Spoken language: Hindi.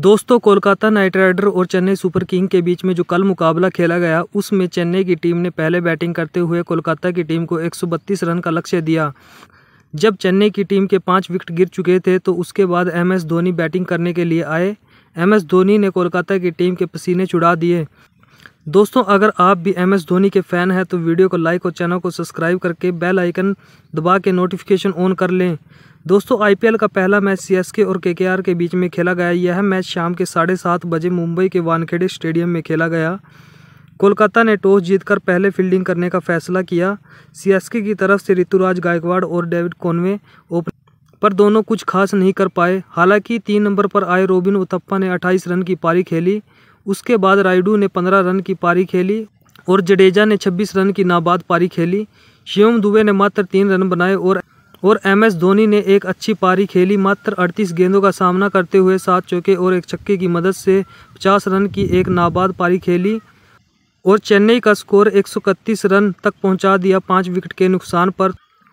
दोस्तों कोलकाता नाइट राइडर और चेन्नई सुपर किंग के बीच में जो कल मुकाबला खेला गया उसमें चेन्नई की टीम ने पहले बैटिंग करते हुए कोलकाता की टीम को 132 रन का लक्ष्य दिया जब चेन्नई की टीम के पाँच विकेट गिर चुके थे तो उसके बाद एम एस धोनी बैटिंग करने के लिए आए एम एस धोनी ने कोलकाता की टीम के पसीने छुड़ा दिए दोस्तों अगर आप भी एम एस धोनी के फ़ैन हैं तो वीडियो को लाइक और चैनल को सब्सक्राइब करके बेल आइकन दबा के नोटिफिकेशन ऑन कर लें दोस्तों आईपीएल का पहला मैच सीएसके और केकेआर के बीच में खेला गया यह मैच शाम के साढ़े सात बजे मुंबई के वानखेड़े स्टेडियम में खेला गया कोलकाता ने टॉस जीतकर पहले फील्डिंग करने का फैसला किया सीएसके की तरफ से ऋतुराज गायकवाड़ और डेविड कॉनवे ओपन पर दोनों कुछ खास नहीं कर पाए हालांकि तीन नंबर पर आए रोबिन उथप्पा ने 28 रन की पारी खेली उसके बाद रायडू ने पंद्रह रन की पारी खेली और जडेजा ने छब्बीस रन की नाबाद पारी खेली शिवम दुबे ने मात्र तीन रन बनाए और और एम एस धोनी ने एक अच्छी पारी खेली मात्र 38 गेंदों का सामना करते हुए सात चौके और एक छक्के की मदद से 50 रन की एक नाबाद पारी खेली और चेन्नई का स्कोर एक रन तक पहुंचा दिया पाँच विकेट के नुकसान पर